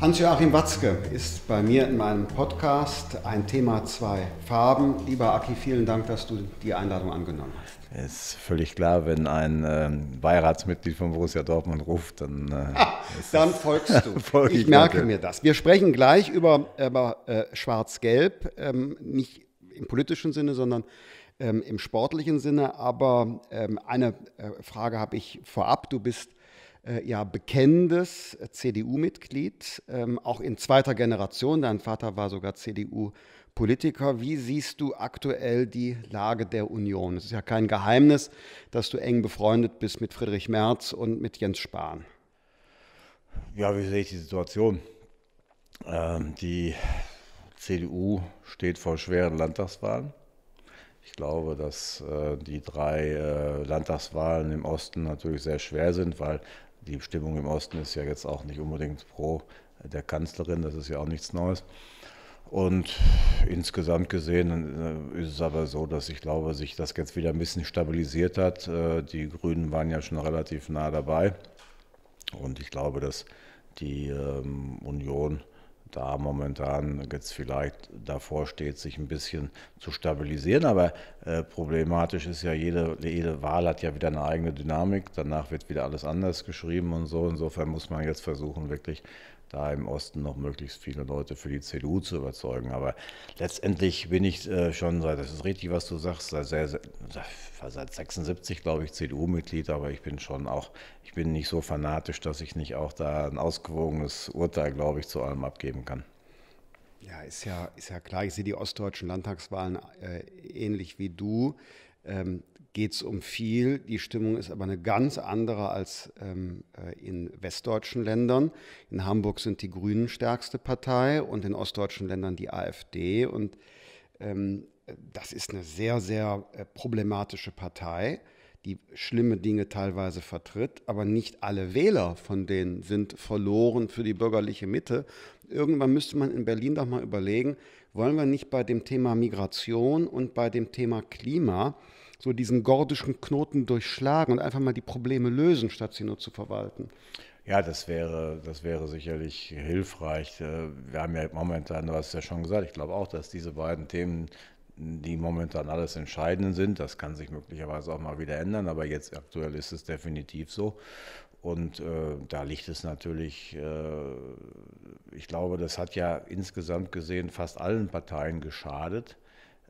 Hans-Joachim Watzke ist bei mir in meinem Podcast Ein Thema, zwei Farben. Lieber Aki, vielen Dank, dass du die Einladung angenommen hast. Ist völlig klar, wenn ein äh, Beiratsmitglied von Borussia Dortmund ruft, dann. Äh, ah, dann folgst du. Folg ich, merke danke. mir das. Wir sprechen gleich über, über äh, Schwarz-Gelb, ähm, nicht im politischen Sinne, sondern ähm, im sportlichen Sinne. Aber ähm, eine äh, Frage habe ich vorab. Du bist äh, ja bekennendes äh, CDU-Mitglied, ähm, auch in zweiter Generation. Dein Vater war sogar CDU-Politiker. Wie siehst du aktuell die Lage der Union? Es ist ja kein Geheimnis, dass du eng befreundet bist mit Friedrich Merz und mit Jens Spahn. Ja, wie sehe ich die Situation? Ähm, die CDU steht vor schweren Landtagswahlen. Ich glaube, dass äh, die drei äh, Landtagswahlen im Osten natürlich sehr schwer sind, weil die Stimmung im Osten ist ja jetzt auch nicht unbedingt pro der Kanzlerin, das ist ja auch nichts Neues. Und insgesamt gesehen äh, ist es aber so, dass ich glaube, sich das jetzt wieder ein bisschen stabilisiert hat. Äh, die Grünen waren ja schon relativ nah dabei. Und ich glaube, dass die ähm, Union da momentan jetzt vielleicht davor steht, sich ein bisschen zu stabilisieren. Aber äh, problematisch ist ja, jede, jede Wahl hat ja wieder eine eigene Dynamik. Danach wird wieder alles anders geschrieben und so. Insofern muss man jetzt versuchen, wirklich da im Osten noch möglichst viele Leute für die CDU zu überzeugen. Aber letztendlich bin ich äh, schon seit, das ist richtig, was du sagst, seit, seit, seit 76, glaube ich, CDU-Mitglied, aber ich bin schon auch, ich bin nicht so fanatisch, dass ich nicht auch da ein ausgewogenes Urteil, glaube ich, zu allem abgeben kann. Ja, ist ja, ist ja klar. Ich sehe die ostdeutschen Landtagswahlen äh, ähnlich wie du. Ähm, geht es um viel. Die Stimmung ist aber eine ganz andere als ähm, äh, in westdeutschen Ländern. In Hamburg sind die Grünen stärkste Partei und in ostdeutschen Ländern die AfD. Und ähm, das ist eine sehr, sehr äh, problematische Partei, die schlimme Dinge teilweise vertritt. Aber nicht alle Wähler von denen sind verloren für die bürgerliche Mitte. Irgendwann müsste man in Berlin doch mal überlegen, wollen wir nicht bei dem Thema Migration und bei dem Thema Klima so diesen gordischen Knoten durchschlagen und einfach mal die Probleme lösen, statt sie nur zu verwalten. Ja, das wäre, das wäre sicherlich hilfreich. Äh, wir haben ja momentan, du hast ja schon gesagt, ich glaube auch, dass diese beiden Themen die momentan alles Entscheidenden sind. Das kann sich möglicherweise auch mal wieder ändern, aber jetzt aktuell ist es definitiv so. Und äh, da liegt es natürlich, äh, ich glaube, das hat ja insgesamt gesehen fast allen Parteien geschadet.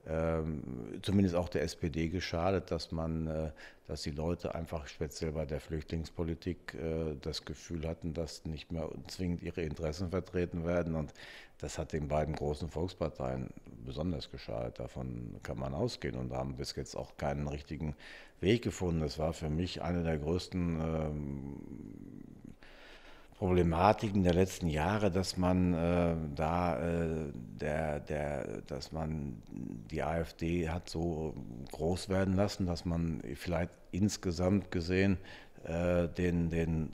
Ähm, zumindest auch der SPD geschadet, dass man, äh, dass die Leute einfach speziell bei der Flüchtlingspolitik äh, das Gefühl hatten, dass nicht mehr zwingend ihre Interessen vertreten werden. Und das hat den beiden großen Volksparteien besonders geschadet. Davon kann man ausgehen und haben bis jetzt auch keinen richtigen Weg gefunden. Das war für mich eine der größten ähm, Problematiken der letzten Jahre, dass man äh, da äh, der, der, dass man die AfD hat so groß werden lassen, dass man vielleicht insgesamt gesehen äh, den, den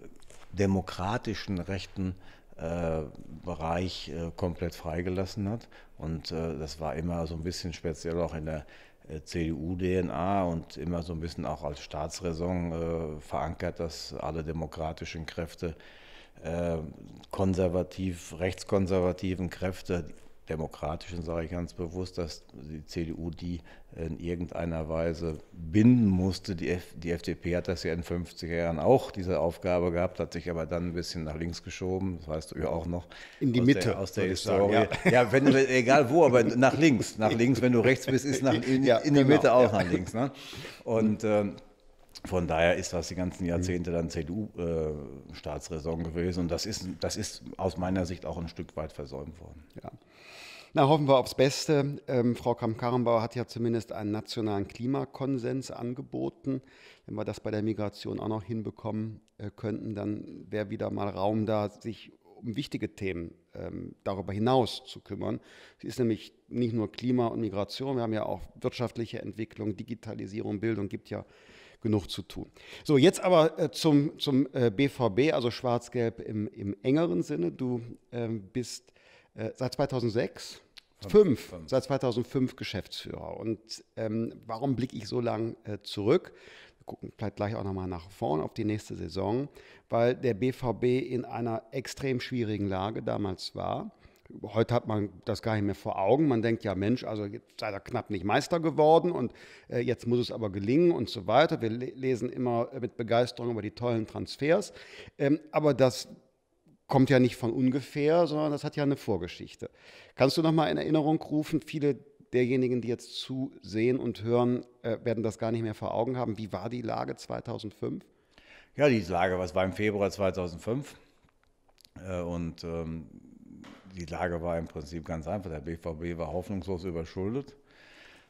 demokratischen rechten äh, Bereich äh, komplett freigelassen hat. Und äh, das war immer so ein bisschen speziell auch in der CDU-DNA und immer so ein bisschen auch als Staatsräson verankert, dass alle demokratischen Kräfte ähm, konservativ, rechtskonservativen Kräfte, demokratischen sage ich ganz bewusst, dass die CDU die in irgendeiner Weise binden musste. Die, F die FDP hat das ja in den 50er Jahren auch, diese Aufgabe gehabt, hat sich aber dann ein bisschen nach links geschoben, das weißt du ja auch noch. In die aus Mitte. Der, aus der Historie. Sagen, ja, ja wenn, egal wo, aber nach links. Nach links, wenn du rechts bist, ist nach, in, ja, in die genau, Mitte auch ja. nach links. Ne? Und ähm, von daher ist das die ganzen mhm. Jahrzehnte dann CDU-Staatsräson äh, gewesen und das ist, das ist aus meiner Sicht auch ein Stück weit versäumt worden. Ja. Na, hoffen wir aufs Beste. Ähm, Frau Kramp-Karrenbauer hat ja zumindest einen nationalen Klimakonsens angeboten. Wenn wir das bei der Migration auch noch hinbekommen äh, könnten, dann wäre wieder mal Raum da, sich um wichtige Themen ähm, darüber hinaus zu kümmern. Es ist nämlich nicht nur Klima und Migration, wir haben ja auch wirtschaftliche Entwicklung, Digitalisierung, Bildung, gibt ja genug zu tun. So, jetzt aber äh, zum, zum BVB, äh, also Schwarz-Gelb im, im engeren Sinne. Du ähm, bist äh, seit 2006 Fünf, fünf, seit 2005 Geschäftsführer. Und ähm, warum blicke ich so lang äh, zurück? Wir gucken vielleicht gleich auch nochmal nach vorn auf die nächste Saison, weil der BVB in einer extrem schwierigen Lage damals war heute hat man das gar nicht mehr vor Augen. Man denkt ja, Mensch, also jetzt sei da knapp nicht Meister geworden und äh, jetzt muss es aber gelingen und so weiter. Wir lesen immer mit Begeisterung über die tollen Transfers. Ähm, aber das kommt ja nicht von ungefähr, sondern das hat ja eine Vorgeschichte. Kannst du nochmal in Erinnerung rufen, viele derjenigen, die jetzt zusehen und hören, äh, werden das gar nicht mehr vor Augen haben. Wie war die Lage 2005? Ja, die Lage, was war im Februar 2005? Äh, und ähm, die Lage war im Prinzip ganz einfach. Der BVB war hoffnungslos überschuldet.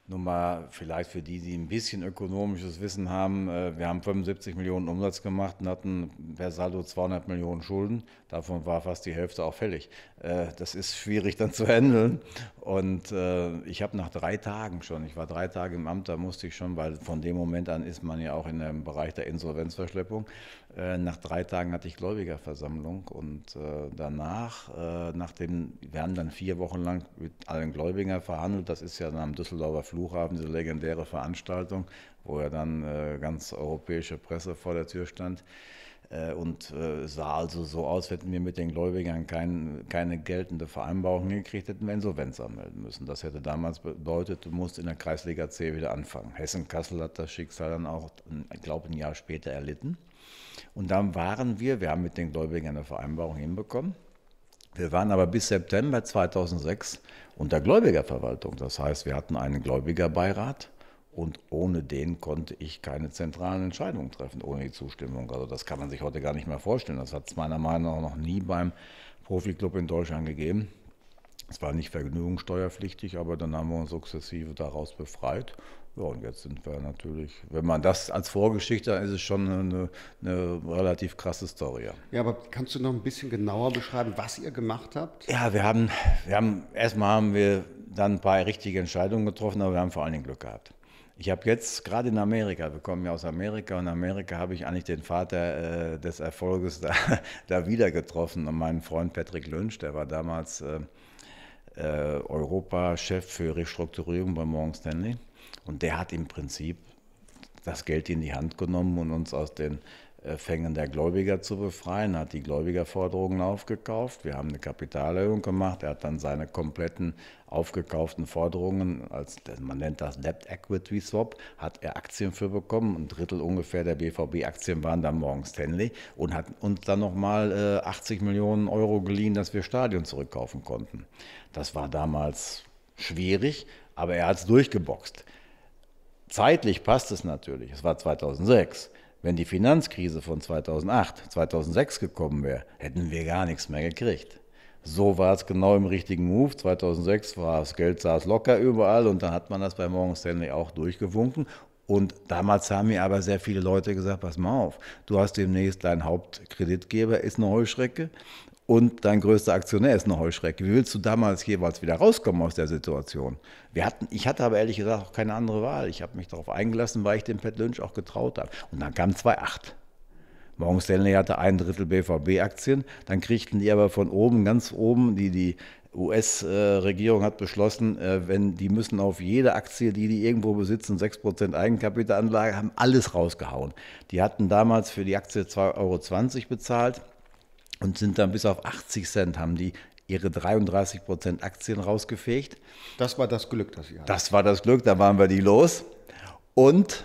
Nur mal vielleicht für die, die ein bisschen ökonomisches Wissen haben, äh, wir haben 75 Millionen Umsatz gemacht und hatten per Saldo 200 Millionen Schulden. Davon war fast die Hälfte auch fällig. Äh, das ist schwierig dann zu handeln. Und äh, ich habe nach drei Tagen schon, ich war drei Tage im Amt, da musste ich schon, weil von dem Moment an ist man ja auch in dem Bereich der Insolvenzverschleppung, äh, nach drei Tagen hatte ich Gläubigerversammlung und äh, danach, äh, nachdem, wir haben dann vier Wochen lang mit allen Gläubigern verhandelt, das ist ja dann am Düsseldorfer Flughafen diese legendäre Veranstaltung, wo ja dann äh, ganz europäische Presse vor der Tür stand äh, und äh, sah also so aus, hätten wir mit den Gläubigern kein, keine geltende Vereinbarung gekriegt, hätten wir Insolvenz anmelden müssen. Das hätte damals bedeutet, du musst in der Kreisliga C wieder anfangen. Hessen-Kassel hat das Schicksal dann auch, ich glaube, ein Jahr später erlitten. Und dann waren wir, wir haben mit den Gläubigen eine Vereinbarung hinbekommen, wir waren aber bis September 2006 unter Gläubigerverwaltung. Das heißt, wir hatten einen Gläubigerbeirat und ohne den konnte ich keine zentralen Entscheidungen treffen, ohne die Zustimmung. Also das kann man sich heute gar nicht mehr vorstellen. Das hat es meiner Meinung nach noch nie beim Profiklub in Deutschland gegeben. Es war nicht vergnügungssteuerpflichtig, aber dann haben wir uns sukzessive daraus befreit ja, und jetzt sind wir natürlich, wenn man das als Vorgeschichte, dann ist es schon eine, eine, relativ krasse Story. Ja, aber kannst du noch ein bisschen genauer beschreiben, was ihr gemacht habt? Ja, wir haben, wir haben erstmal haben wir dann ein paar richtige Entscheidungen getroffen, aber wir haben vor allen Dingen Glück gehabt. Ich habe jetzt gerade in Amerika, wir kommen ja aus Amerika, und in Amerika habe ich eigentlich den Vater äh, des Erfolges da, da wieder getroffen und meinen Freund Patrick Lynch, der war damals äh, äh, Europa-Chef für Restrukturierung bei Morgan Stanley. Und der hat im Prinzip das Geld in die Hand genommen und uns aus den äh, Fängen der Gläubiger zu befreien, hat die Gläubigerforderungen aufgekauft, wir haben eine Kapitalerhöhung gemacht, er hat dann seine kompletten aufgekauften Forderungen, als, man nennt das Debt Equity Swap, hat er Aktien für bekommen, ein Drittel ungefähr der BVB-Aktien waren dann morgens Stanley und hat uns dann nochmal 80 äh, Millionen Euro geliehen, dass wir Stadion zurückkaufen konnten. Das war damals schwierig, aber er hat es durchgeboxt. Zeitlich passt es natürlich. Es war 2006. Wenn die Finanzkrise von 2008, 2006 gekommen wäre, hätten wir gar nichts mehr gekriegt. So war es genau im richtigen Move. 2006 war das Geld saß locker überall und dann hat man das bei Morgan Stanley auch durchgewunken. Und damals haben mir aber sehr viele Leute gesagt, pass mal auf, du hast demnächst dein Hauptkreditgeber, ist eine Heuschrecke und dein größter Aktionär ist eine Heuschrecke. Wie willst du damals jeweils wieder rauskommen aus der Situation? Wir hatten, ich hatte aber ehrlich gesagt auch keine andere Wahl. Ich habe mich darauf eingelassen, weil ich dem Pat Lynch auch getraut habe. Und dann kam 2,8. Morgan Stanley hatte ein Drittel BVB-Aktien. Dann kriegten die aber von oben, ganz oben, die, die US-Regierung äh, hat beschlossen, äh, wenn die müssen auf jede Aktie, die die irgendwo besitzen, 6% Eigenkapitalanlage, haben alles rausgehauen. Die hatten damals für die Aktie 2,20 Euro bezahlt und sind dann bis auf 80 Cent haben die ihre 33 Prozent Aktien rausgefegt. Das war das Glück, das sie hatten. Das war das Glück, da waren wir die los. Und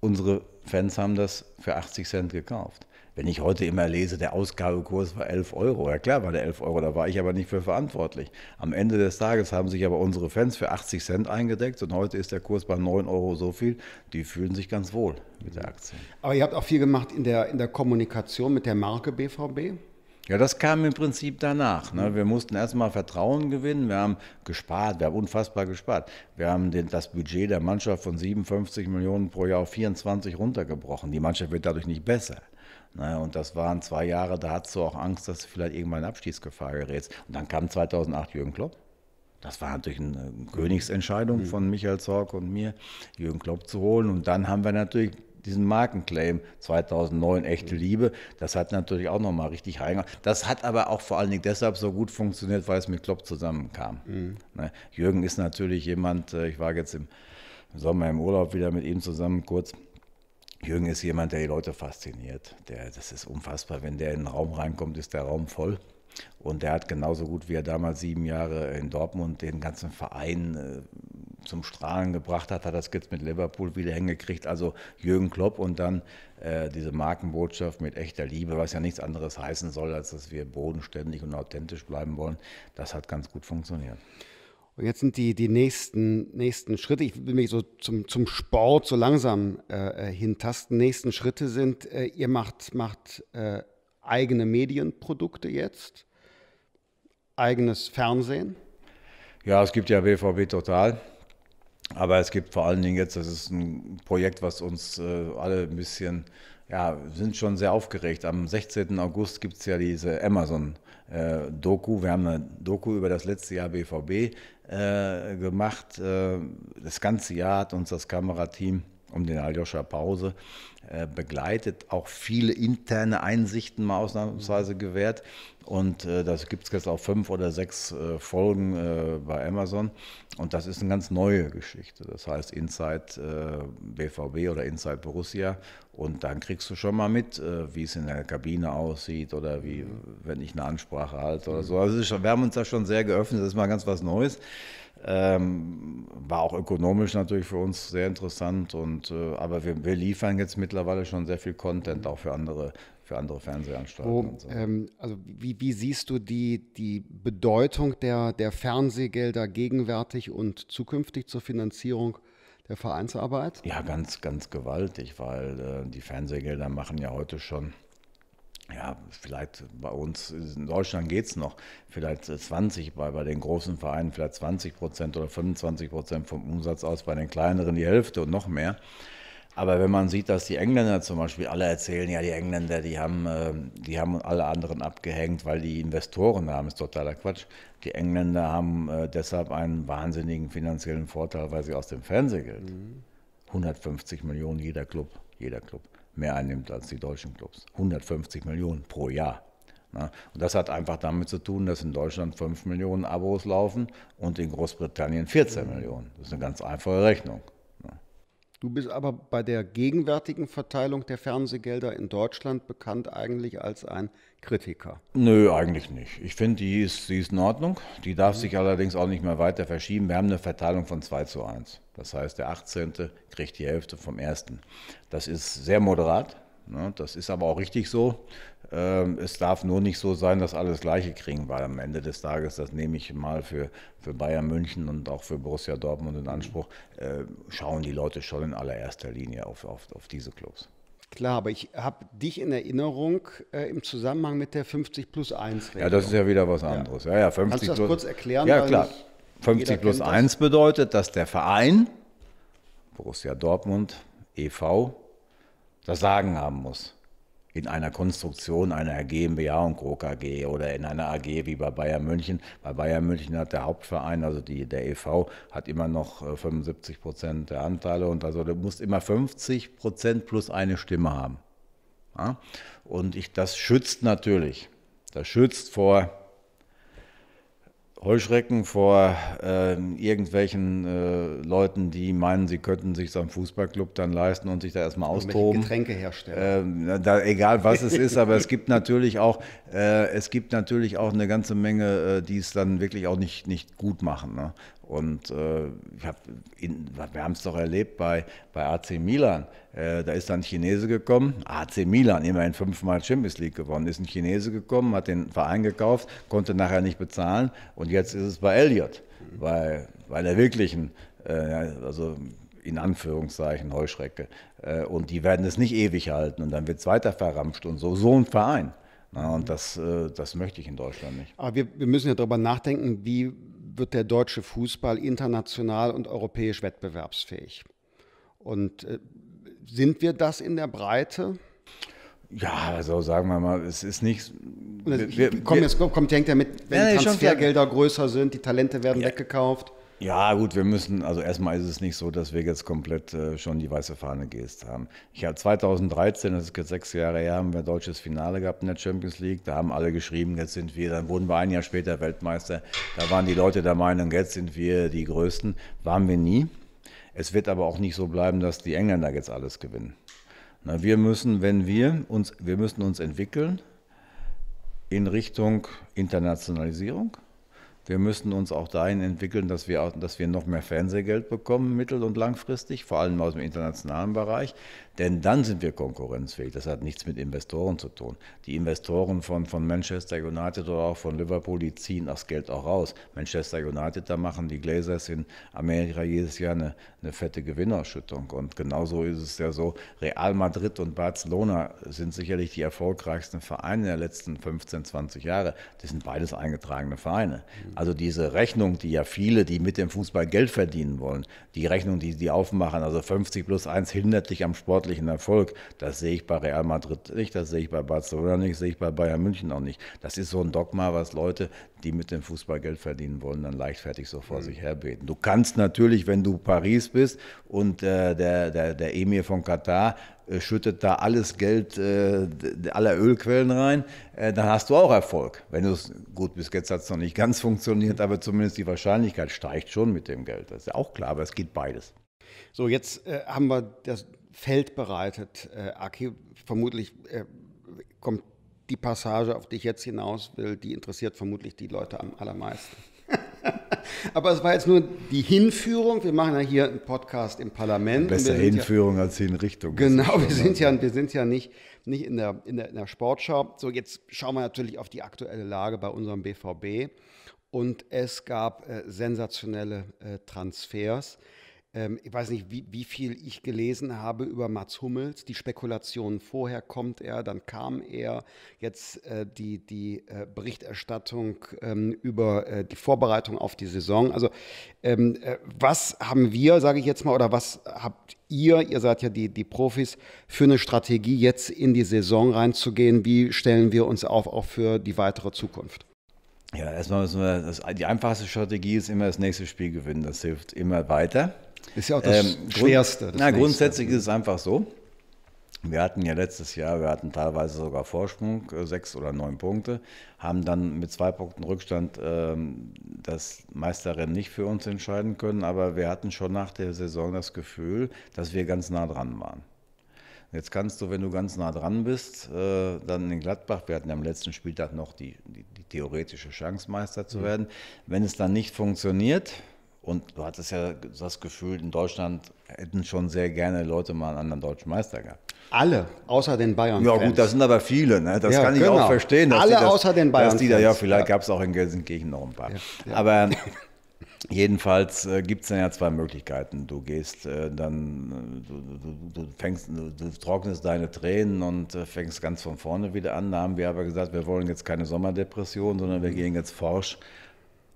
unsere Fans haben das für 80 Cent gekauft. Wenn ich heute immer lese, der Ausgabekurs war 11 Euro. Ja klar war der 11 Euro, da war ich aber nicht für verantwortlich. Am Ende des Tages haben sich aber unsere Fans für 80 Cent eingedeckt und heute ist der Kurs bei 9 Euro so viel. Die fühlen sich ganz wohl mit der Aktie. Aber ihr habt auch viel gemacht in der, in der Kommunikation mit der Marke BVB? Ja, das kam im Prinzip danach. Ne? Wir mussten erstmal Vertrauen gewinnen. Wir haben gespart, wir haben unfassbar gespart. Wir haben den, das Budget der Mannschaft von 57 Millionen pro Jahr auf 24 runtergebrochen. Die Mannschaft wird dadurch nicht besser. Ne? Und das waren zwei Jahre, da hattest du auch Angst, dass du vielleicht irgendwann in Abstiegsgefahr gerätst. Und dann kam 2008 Jürgen Klopp. Das war natürlich eine Königsentscheidung mhm. von Michael Zorc und mir, Jürgen Klopp zu holen. Und dann haben wir natürlich diesen Markenclaim 2009 echte mhm. Liebe, das hat natürlich auch nochmal richtig reingehauen. Das hat aber auch vor allen Dingen deshalb so gut funktioniert, weil es mit Klopp zusammenkam. Mhm. Ne? Jürgen ist natürlich jemand, äh, ich war jetzt im Sommer im Urlaub wieder mit ihm zusammen kurz Jürgen ist jemand, der die Leute fasziniert. Der, das ist unfassbar. Wenn der in den Raum reinkommt, ist der Raum voll. Und der hat genauso gut, wie er damals sieben Jahre in Dortmund den ganzen Verein äh, zum Strahlen gebracht hat, hat das jetzt mit Liverpool wieder hingekriegt. Also Jürgen Klopp und dann äh, diese Markenbotschaft mit echter Liebe, was ja nichts anderes heißen soll, als dass wir bodenständig und authentisch bleiben wollen. Das hat ganz gut funktioniert. Und jetzt sind die, die nächsten, nächsten Schritte, ich will mich so zum, zum Sport so langsam äh, äh, hintasten. Nächsten Schritte sind, äh, ihr macht, macht äh, eigene Medienprodukte jetzt, eigenes Fernsehen. Ja, es gibt ja BVB Total, aber es gibt vor allen Dingen jetzt, das ist ein Projekt, was uns äh, alle ein bisschen, ja, sind schon sehr aufgeregt. Am 16. August gibt es ja diese Amazon-Doku. Äh, Wir haben eine Doku über das letzte Jahr BVB, äh, äh, das ganze Jahr hat uns das Kamerateam um den Aljoscha Pause äh, begleitet, auch viele interne Einsichten mal ausnahmsweise gewährt. Und äh, das gibt es jetzt auch fünf oder sechs äh, Folgen äh, bei Amazon. Und das ist eine ganz neue Geschichte. Das heißt Inside BVB äh, oder Inside Borussia. Und dann kriegst du schon mal mit, äh, wie es in der Kabine aussieht oder wie, wenn ich eine Ansprache halte oder so. Also schon, wir haben uns da schon sehr geöffnet. Das ist mal ganz was Neues. Ähm, war auch ökonomisch natürlich für uns sehr interessant. Und, äh, aber wir, wir liefern jetzt mittlerweile schon sehr viel Content auch für andere für andere Fernsehanstalten. Wo, so. ähm, also wie, wie, siehst du die, die Bedeutung der, der Fernsehgelder gegenwärtig und zukünftig zur Finanzierung der Vereinsarbeit? Ja, ganz, ganz gewaltig, weil äh, die Fernsehgelder machen ja heute schon ja, vielleicht bei uns in Deutschland geht es noch, vielleicht 20 bei, bei den großen Vereinen, vielleicht 20 Prozent oder 25 Prozent vom Umsatz aus, bei den kleineren die Hälfte und noch mehr. Aber wenn man sieht, dass die Engländer zum Beispiel alle erzählen, ja, die Engländer, die haben, äh, die haben alle anderen abgehängt, weil die Investoren haben, ist totaler Quatsch. Die Engländer haben äh, deshalb einen wahnsinnigen finanziellen Vorteil, weil sie aus dem Fernsehgeld mhm. 150 Millionen jeder Club, jeder Club mehr einnimmt als die deutschen Clubs. 150 Millionen pro Jahr. Ne? Und das hat einfach damit zu tun, dass in Deutschland 5 Millionen Abos laufen und in Großbritannien 14 mhm. Millionen. Das ist eine ganz einfache Rechnung. Du bist aber bei der gegenwärtigen Verteilung der Fernsehgelder in Deutschland bekannt eigentlich als ein Kritiker. Nö, eigentlich nicht. Ich finde, die ist, die ist in Ordnung. Die darf mhm. sich allerdings auch nicht mehr weiter verschieben. Wir haben eine Verteilung von 2 zu 1. Das heißt, der 18. kriegt die Hälfte vom 1. Das ist sehr moderat. Ne, das ist aber auch richtig so. Ähm, es darf nur nicht so sein, dass alle das Gleiche kriegen, weil am Ende des Tages, das nehme ich mal für, für Bayern München und auch für Borussia Dortmund in Anspruch, äh, schauen die Leute schon in allererster Linie auf, auf, auf diese Clubs. Klar, aber ich habe dich in Erinnerung äh, im Zusammenhang mit der 50 plus 1 Regelung. Ja, das ist ja wieder was anderes. Ja. Ja, ja, 50 Kannst du das plus, kurz erklären? Ja, klar. 50 plus 1 das. bedeutet, dass der Verein Borussia Dortmund e.V das Sagen haben muss. In einer Konstruktion einer GmbH und Co. KG oder in einer AG wie bei Bayern München. Bei Bayern München hat der Hauptverein, also die, der EV, hat immer noch 75 äh, Prozent der Anteile und also du musst immer 50 Prozent plus eine Stimme haben. Ja? Und ich, das schützt natürlich. Das schützt vor Heuschrecken vor äh, irgendwelchen äh, Leuten, die meinen, sie könnten sich so einen Fußballclub dann leisten und sich da erstmal austoben. Getränke herstellen. Äh, da, egal was es ist, aber es gibt natürlich auch, äh, es gibt natürlich auch eine ganze Menge, äh, die es dann wirklich auch nicht, nicht gut machen. Ne? Und äh, hab in, wir haben es doch erlebt bei, bei AC Milan. Äh, da ist dann ein Chinese gekommen, AC Milan, immerhin fünfmal Champions League gewonnen, ist ein Chinese gekommen, hat den Verein gekauft, konnte nachher nicht bezahlen und jetzt ist es bei Elliot, mhm. weil, weil er wirklich äh, also in Anführungszeichen Heuschrecke. Äh, und die werden es nicht ewig halten und dann wird es weiter verramscht und so, so ein Verein. Na, und das, äh, das möchte ich in Deutschland nicht. Aber wir, wir müssen ja darüber nachdenken, wie wird der deutsche Fußball international und europäisch wettbewerbsfähig. Und äh, sind wir das in der Breite? Ja, also sagen wir mal, es ist nicht. Also, wir, wir, komm, jetzt kommt, hängt ja mit, wenn ja, Transfergelder größer sind, die Talente werden ja. weggekauft. Ja, gut, wir müssen, also erstmal ist es nicht so, dass wir jetzt komplett äh, schon die weiße Fahne gehst haben. Ich habe 2013, das ist jetzt sechs Jahre her, haben wir ein deutsches Finale gehabt in der Champions League. Da haben alle geschrieben, jetzt sind wir, dann wurden wir ein Jahr später Weltmeister. Da waren die Leute der Meinung, jetzt sind wir die Größten. Waren wir nie. Es wird aber auch nicht so bleiben, dass die Engländer jetzt alles gewinnen. Na, wir müssen, wenn wir uns, wir müssen uns entwickeln in Richtung Internationalisierung wir müssen uns auch dahin entwickeln, dass wir, dass wir noch mehr Fernsehgeld bekommen, mittel- und langfristig, vor allem aus dem internationalen Bereich, denn dann sind wir konkurrenzfähig. Das hat nichts mit Investoren zu tun. Die Investoren von, von Manchester United oder auch von Liverpool, die ziehen das Geld auch raus. Manchester United, da machen die Glazers in Amerika jedes Jahr eine, eine fette Gewinnausschüttung. Und genauso ist es ja so, Real Madrid und Barcelona sind sicherlich die erfolgreichsten Vereine der letzten 15, 20 Jahre. Das sind beides eingetragene Vereine. Mhm. Also diese Rechnung, die ja viele, die mit dem Fußball Geld verdienen wollen, die Rechnung, die sie aufmachen, also 50 plus 1 hindert dich am Sport sportlichen Erfolg, das sehe ich bei Real Madrid nicht, das sehe ich bei Barcelona nicht, sehe ich bei Bayern München auch nicht. Das ist so ein Dogma, was Leute, die mit dem Fußball Geld verdienen wollen, dann leichtfertig so vor mhm. sich herbeten. Du kannst natürlich, wenn du Paris bist und äh, der, der, der Emir von Katar äh, schüttet da alles Geld äh, aller Ölquellen rein, äh, dann hast du auch Erfolg. Wenn du es gut bis jetzt hat es noch nicht ganz funktioniert, aber zumindest die Wahrscheinlichkeit steigt schon mit dem Geld. Das ist ja auch klar, aber es geht beides. So, jetzt äh, haben wir das, Feld bereitet. Äh, Aki, vermutlich äh, kommt die Passage, auf die ich jetzt hinaus will, die interessiert vermutlich die Leute am allermeisten. Aber es war jetzt nur die Hinführung. Wir machen ja hier einen Podcast im Parlament. Besser Hinführung ja, als Hinrichtung. Genau, wir sind ja, wir sind ja nicht, nicht in, der, in, der, in der Sportschau. So, jetzt schauen wir natürlich auf die aktuelle Lage bei unserem BVB. Und es gab äh, sensationelle äh, Transfers. Ähm, ich weiß nicht, wie, wie viel ich gelesen habe über Mats Hummels, die Spekulationen vorher kommt er, dann kam er, jetzt äh, die, die äh, Berichterstattung ähm, über äh, die Vorbereitung auf die Saison. Also ähm, äh, was haben wir, sage ich jetzt mal, oder was habt ihr, ihr seid ja die, die Profis, für eine Strategie jetzt in die Saison reinzugehen? Wie stellen wir uns auf, auch für die weitere Zukunft? Ja, erstmal müssen wir, das, die einfachste Strategie ist immer das nächste Spiel gewinnen. Das hilft immer weiter. Ist ja auch das ähm, Schwerste. Das na, nächste. grundsätzlich ist es einfach so. Wir hatten ja letztes Jahr, wir hatten teilweise sogar Vorsprung, äh, sechs oder neun Punkte, haben dann mit zwei Punkten Rückstand ähm, das Meisterrennen nicht für uns entscheiden können, aber wir hatten schon nach der Saison das Gefühl, dass wir ganz nah dran waren. Jetzt kannst du, wenn du ganz nah dran bist, äh, dann in Gladbach, wir hatten am letzten Spieltag noch die, die, die theoretische Chance, Meister zu mhm. werden. Wenn es dann nicht funktioniert, und du hattest ja das Gefühl, in Deutschland hätten schon sehr gerne Leute mal einen anderen deutschen Meister gehabt. Alle, außer den Bayern. -Fans. Ja, gut, das sind aber viele, ne? das ja, kann ich genau. auch verstehen. Alle das, außer den Bayern. Dass die da, ja, vielleicht ja. gab es auch in Gelsenkirchen noch ein paar. Ja, aber jedenfalls äh, gibt es dann ja zwei Möglichkeiten. Du gehst äh, dann, äh, du, du, du fängst, du, du, trocknest deine Tränen und äh, fängst ganz von vorne wieder an. Da haben wir aber gesagt, wir wollen jetzt keine Sommerdepression, sondern wir mhm. gehen jetzt forsch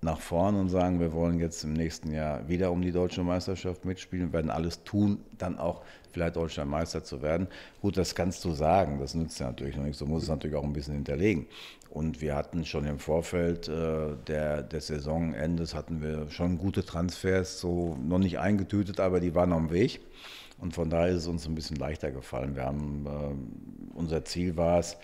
nach vorn und sagen, wir wollen jetzt im nächsten Jahr wieder um die deutsche Meisterschaft mitspielen, werden alles tun, dann auch vielleicht Deutschland Meister zu werden. Gut, das kannst du sagen, das nützt ja natürlich noch nichts, du musst es natürlich auch ein bisschen hinterlegen. Und wir hatten schon im Vorfeld äh, der, des Saisonendes, hatten wir schon gute Transfers, so noch nicht eingetütet, aber die waren am Weg. Und von daher ist es uns ein bisschen leichter gefallen. Wir haben, äh, unser Ziel war es,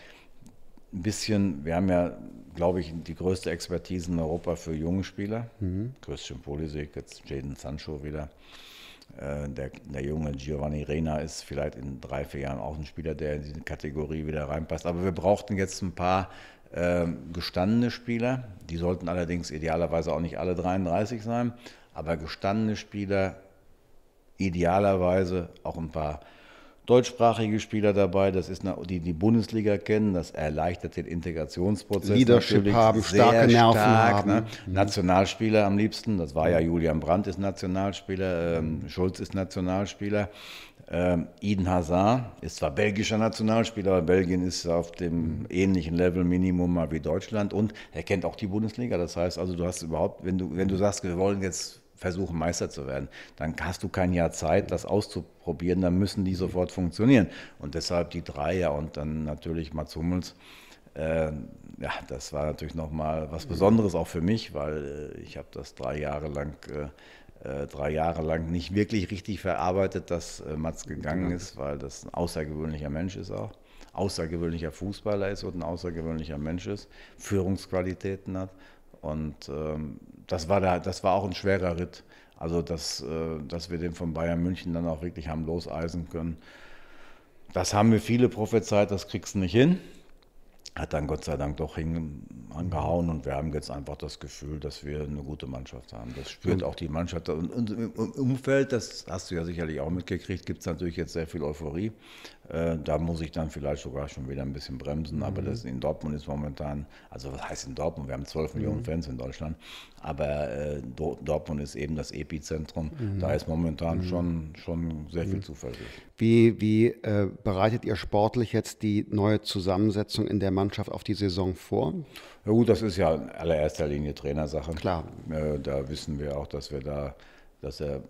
ein bisschen, wir haben ja, glaube ich, die größte Expertise in Europa für junge Spieler. Mhm. Christian Polisek, jetzt Jaden Sancho wieder. Äh, der, der junge Giovanni Rena ist vielleicht in drei, vier Jahren auch ein Spieler, der in diese Kategorie wieder reinpasst. Aber wir brauchten jetzt ein paar äh, gestandene Spieler. Die sollten allerdings idealerweise auch nicht alle 33 sein, aber gestandene Spieler, idealerweise auch ein paar deutschsprachige Spieler dabei, das ist eine, die die Bundesliga kennen, das erleichtert den Integrationsprozess. Leadership haben, starke Nerven stark, ne? haben. Ne? Nationalspieler am liebsten, das war ja Julian Brandt ist Nationalspieler, ähm, Schulz ist Nationalspieler. Ähm, Eden Hazard ist zwar belgischer Nationalspieler, aber Belgien ist auf dem ähnlichen Level Minimum mal wie Deutschland und er kennt auch die Bundesliga. Das heißt also, du hast überhaupt, wenn du, wenn du sagst, wir wollen jetzt versuchen, Meister zu werden. Dann hast du kein Jahr Zeit, das auszuprobieren, dann müssen die sofort funktionieren. Und deshalb die drei ja und dann natürlich Mats Hummels. Äh, ja, das war natürlich nochmal was mhm. Besonderes auch für mich, weil äh, ich habe das drei Jahre lang, äh, äh drei Jahre lang nicht wirklich richtig verarbeitet, dass äh, Mats gegangen ist, weil das ein außergewöhnlicher Mensch ist auch, außergewöhnlicher Fußballer ist und ein außergewöhnlicher Mensch ist, Führungsqualitäten hat. Und ähm, das war, da, das war auch ein schwerer Ritt. Also, dass, äh, dass wir den von Bayern München dann auch wirklich haben loseisen können. Das haben wir viele prophezeit, das kriegst du nicht hin hat dann Gott sei Dank doch hin, angehauen und wir haben jetzt einfach das Gefühl, dass wir eine gute Mannschaft haben. Das spürt auch die Mannschaft. Und, im Umfeld, das hast du ja sicherlich auch mitgekriegt, gibt es natürlich jetzt sehr viel Euphorie. Äh, da muss ich dann vielleicht sogar schon wieder ein bisschen bremsen, aber mhm. das in Dortmund ist momentan, also was heißt in Dortmund? Wir haben 12 mhm. Millionen mhm. Fans in Deutschland, aber äh, Dortmund ist eben das Epizentrum. Mhm. Da ist momentan mhm. schon, schon sehr viel mhm. Zuversicht. Wie, wie äh, bereitet ihr sportlich jetzt die neue Zusammensetzung in der Mannschaft? Mannschaft auf die Saison vor? Ja gut, das ist ja in allererster Linie Trainersache. Klar. Äh, da wissen wir auch, dass wir da dass, er,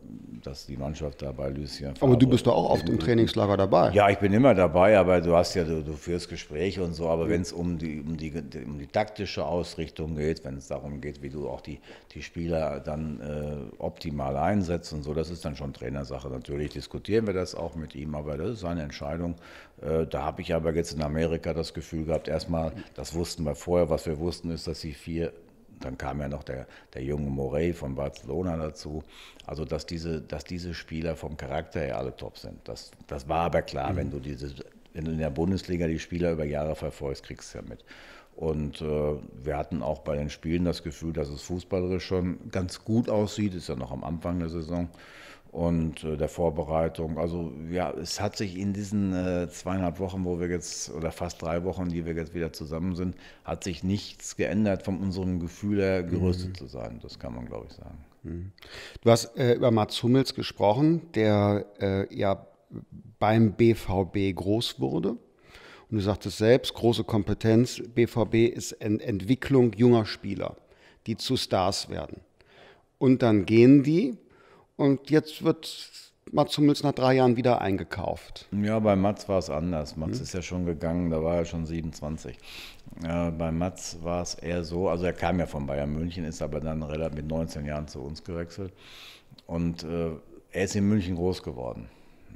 dass die Mannschaft dabei bei Lucien Favre Aber du bist doch auch oft im Trainingslager dabei. Ja, ich bin immer dabei, aber du hast ja, du, du führst Gespräche und so, aber wenn es um die, um, die, um die taktische Ausrichtung geht, wenn es darum geht, wie du auch die, die Spieler dann äh, optimal einsetzt und so, das ist dann schon Trainersache. Natürlich diskutieren wir das auch mit ihm, aber das ist seine Entscheidung. Äh, da habe ich aber jetzt in Amerika das Gefühl gehabt, erstmal, das wussten wir vorher, was wir wussten, ist, dass sie vier dann kam ja noch der, der junge Morey von Barcelona dazu. Also, dass diese, dass diese Spieler vom Charakter her alle top sind. Das, das war aber klar, mhm. wenn du dieses, wenn du in der Bundesliga die Spieler über Jahre verfolgst, kriegst du ja mit. Und äh, wir hatten auch bei den Spielen das Gefühl, dass es fußballerisch schon ganz gut aussieht, ist ja noch am Anfang der Saison und äh, der Vorbereitung. Also ja, es hat sich in diesen äh, zweieinhalb Wochen, wo wir jetzt, oder fast drei Wochen, die wir jetzt wieder zusammen sind, hat sich nichts geändert von unserem Gefühl her, mhm. gerüstet mhm. zu sein. Das kann man, glaube ich, sagen. Mhm. Du hast äh, über Mats Hummels gesprochen, der äh, ja beim BVB groß wurde. Und du sagtest selbst, große Kompetenz, BVB ist Ent Entwicklung junger Spieler, die zu Stars werden. Und dann gehen die und jetzt wird Mats Hummels nach drei Jahren wieder eingekauft. Ja, bei Mats war es anders. Mats mhm. ist ja schon gegangen, da war er schon 27. Äh, bei Mats war es eher so, also er kam ja von Bayern München, ist aber dann relativ mit 19 Jahren zu uns gewechselt. Und äh, er ist in München groß geworden.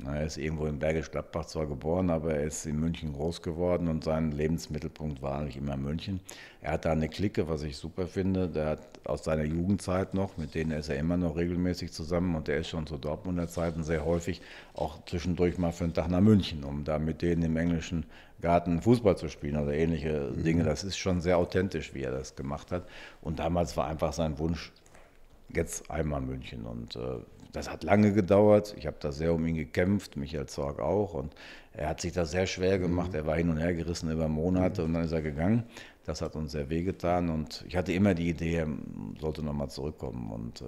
Er ist irgendwo in Bergisch Gladbach zwar geboren, aber er ist in München groß geworden und sein Lebensmittelpunkt war eigentlich immer München. Er hat da eine Clique, was ich super finde. Der hat aus seiner Jugendzeit noch, mit denen ist er immer noch regelmäßig zusammen und der ist schon zu Dortmunder Zeiten sehr häufig auch zwischendurch mal für einen Tag nach München, um da mit denen im englischen Garten Fußball zu spielen oder ähnliche mhm. Dinge. Das ist schon sehr authentisch, wie er das gemacht hat. Und damals war einfach sein Wunsch, jetzt einmal München und äh, das hat lange gedauert. Ich habe da sehr um ihn gekämpft, Michael Zorg auch. Und er hat sich da sehr schwer mhm. gemacht. Mhm. Er war hin und her gerissen über Monate mhm. und dann ist er gegangen. Das hat uns sehr wehgetan. Und ich hatte immer die Idee, er sollte nochmal zurückkommen. Und äh,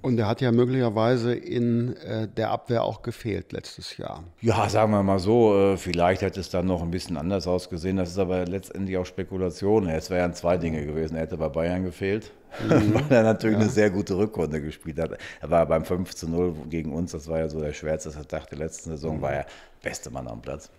und er hat ja möglicherweise in äh, der Abwehr auch gefehlt letztes Jahr. Ja, sagen wir mal so, äh, vielleicht hätte es dann noch ein bisschen anders ausgesehen. Das ist aber letztendlich auch Spekulation. Es wären zwei Dinge gewesen. Er hätte bei Bayern gefehlt, mhm. weil er natürlich ja. eine sehr gute Rückrunde gespielt hat. Er war beim 5 zu 0 gegen uns, das war ja so der schwerste Tag der letzten Saison, mhm. war er beste Mann am Platz.